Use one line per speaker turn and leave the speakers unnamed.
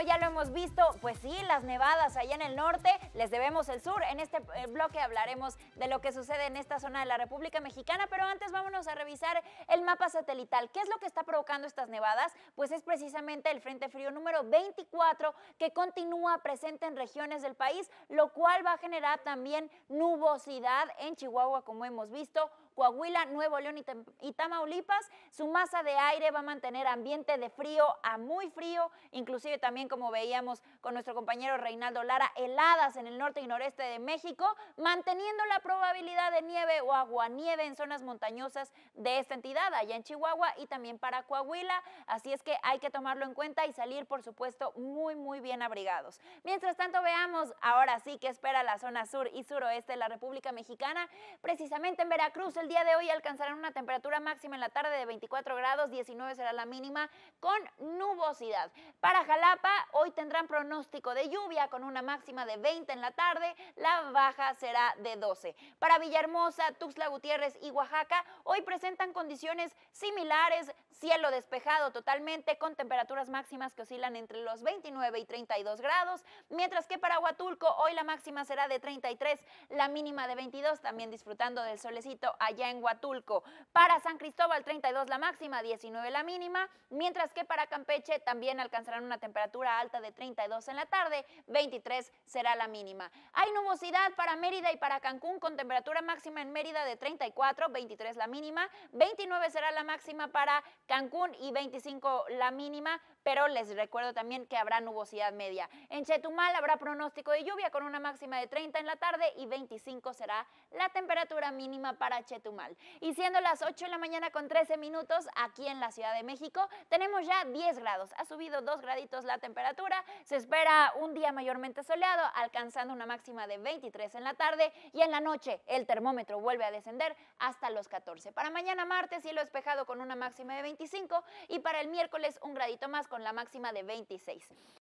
ya lo hemos visto, pues sí, las nevadas allá en el norte, les debemos el sur. En este eh, bloque hablaremos de lo que sucede en esta zona de la República Mexicana, pero antes vámonos a revisar el mapa satelital. ¿Qué es lo que está provocando estas nevadas? Pues es precisamente el Frente Frío número 24 que continúa presente en regiones del país, lo cual va a generar también nubosidad en Chihuahua, como hemos visto, Coahuila, Nuevo León y, y, Tamaulipas. Su masa de aire va a mantener ambiente de frío a muy frío, inclusive también como veíamos con nuestro compañero Reinaldo Lara, heladas en el norte y noreste de México, manteniendo la probabilidad de nieve o aguanieve en zonas montañosas de esta entidad, allá en Chihuahua y también para Coahuila, así es que hay que tomarlo en cuenta y salir, por supuesto, muy, muy bien abrigados. Mientras tanto, veamos ahora sí que espera la zona sur y suroeste de la República Mexicana, precisamente en Veracruz el día de hoy alcanzarán una temperatura máxima en la tarde de 24 grados, 19 será la mínima, con nubosidad. Para Jalapa, Hoy tendrán pronóstico de lluvia con una máxima de 20 en la tarde, la baja será de 12. Para Villahermosa, Tuxtla Gutiérrez y Oaxaca, hoy presentan condiciones similares, cielo despejado totalmente con temperaturas máximas que oscilan entre los 29 y 32 grados, mientras que para Huatulco hoy la máxima será de 33, la mínima de 22, también disfrutando del solecito allá en Huatulco. Para San Cristóbal 32 la máxima, 19 la mínima, mientras que para Campeche también alcanzarán una temperatura alta de 32 en la tarde, 23 será la mínima. Hay nubosidad para Mérida y para Cancún con temperatura máxima en Mérida de 34, 23 la mínima, 29 será la máxima para Cancún y 25 la mínima, pero les recuerdo también que habrá nubosidad media. En Chetumal habrá pronóstico de lluvia con una máxima de 30 en la tarde y 25 será la temperatura mínima para Chetumal. Y siendo las 8 de la mañana con 13 minutos aquí en la Ciudad de México, tenemos ya 10 grados. Ha subido 2 graditos la temperatura temperatura. Se espera un día mayormente soleado, alcanzando una máxima de 23 en la tarde y en la noche el termómetro vuelve a descender hasta los 14. Para mañana martes cielo despejado con una máxima de 25 y para el miércoles un gradito más con la máxima de 26.